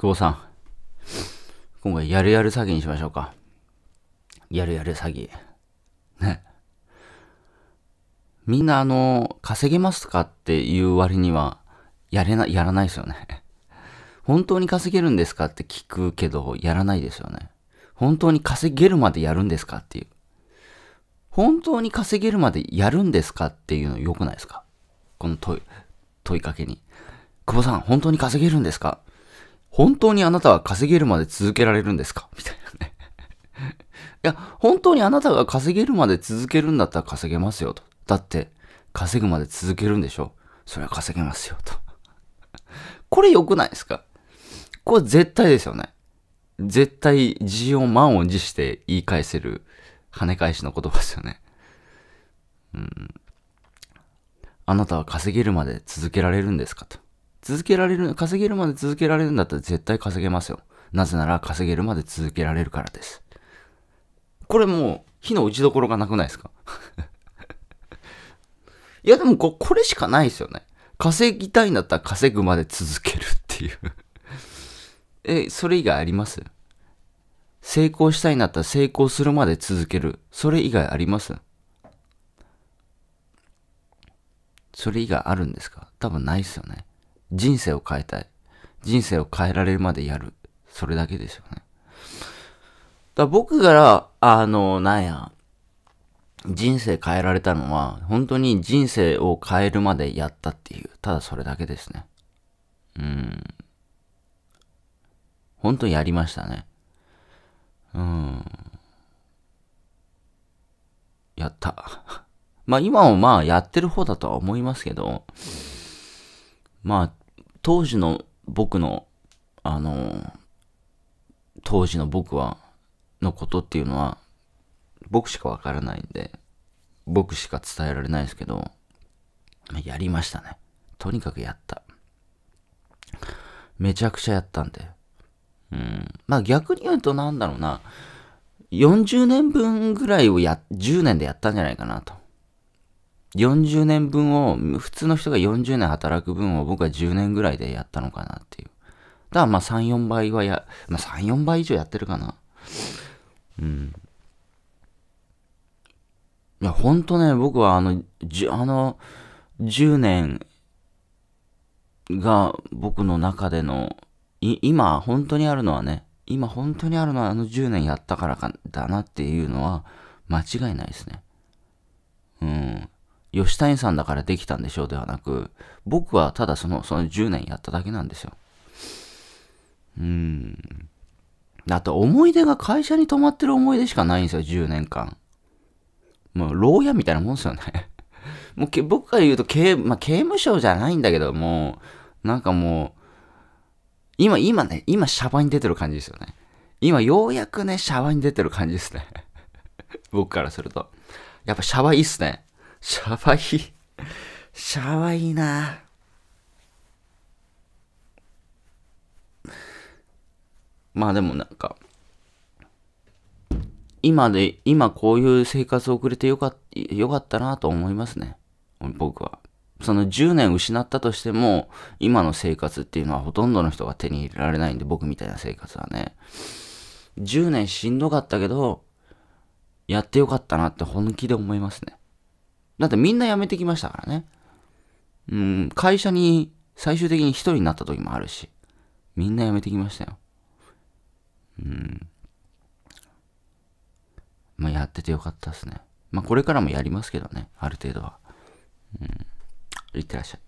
久保さん。今回、やるやる詐欺にしましょうか。やるやる詐欺。ね。みんな、あの、稼げますかっていう割には、やれな、やらないですよね。本当に稼げるんですかって聞くけど、やらないですよね。本当に稼げるまでやるんですかっていう。本当に稼げるまでやるんですかっていうの良くないですかこの問い、問いかけに。久保さん、本当に稼げるんですか本当にあなたは稼げるまで続けられるんですかみたいなねいや、本当にあなたが稼げるまで続けるんだったら稼げますよと。だって、稼ぐまで続けるんでしょそれは稼げますよと。これ良くないですかこれ絶対ですよね。絶対、自を満を持して言い返せる跳ね返しの言葉ですよね。うん。あなたは稼げるまで続けられるんですかと。続けられる、稼げるまで続けられるんだったら絶対稼げますよ。なぜなら稼げるまで続けられるからです。これもう、火の打ちどころがなくないですか いやでもこ、これしかないですよね。稼ぎたいんだったら稼ぐまで続けるっていう え、それ以外あります成功したいんだったら成功するまで続ける。それ以外ありますそれ以外あるんですか多分ないですよね。人生を変えたい。人生を変えられるまでやる。それだけですよね。だ僕から、あの、なんや、人生変えられたのは、本当に人生を変えるまでやったっていう、ただそれだけですね。うん。本当にやりましたね。うん。やった。まあ今もまあやってる方だとは思いますけど、まあ当時の僕の、あの、当時の僕は、のことっていうのは、僕しかわからないんで、僕しか伝えられないですけど、やりましたね。とにかくやった。めちゃくちゃやったんで。うん。まあ逆に言うとなんだろうな、40年分ぐらいをや、10年でやったんじゃないかなと。40年分を、普通の人が40年働く分を僕は10年ぐらいでやったのかなっていう。だからまあ3、4倍はや、まあ3、4倍以上やってるかな。うん。いや、ほんとね、僕はあの、じあの、10年が僕の中での、い今本当にあるのはね、今本当にあるのはあの10年やったからかだなっていうのは間違いないですね。吉谷さんだからできたんでしょうではなく、僕はただその、その10年やっただけなんですよ。うん。だと思い出が会社に泊まってる思い出しかないんですよ、10年間。もう、牢屋みたいなもんですよね もう僕から言うと刑、まあ、刑務所じゃないんだけども、なんかもう、今、今ね、今、シャバに出てる感じですよね。今、ようやくね、シャバに出てる感じですね 僕からすると。やっぱシャバいいっすね。シャワイ。シャワイいいな。まあでもなんか、今で、今こういう生活を送れてよかよかったなと思いますね。僕は。その10年失ったとしても、今の生活っていうのはほとんどの人が手に入れられないんで、僕みたいな生活はね。10年しんどかったけど、やってよかったなって本気で思いますね。だってみんな辞めてきましたからね。うん、会社に最終的に一人になった時もあるし、みんな辞めてきましたよ。うん。まあ、やっててよかったですね。まあ、これからもやりますけどね、ある程度は。うん。いってらっしゃい。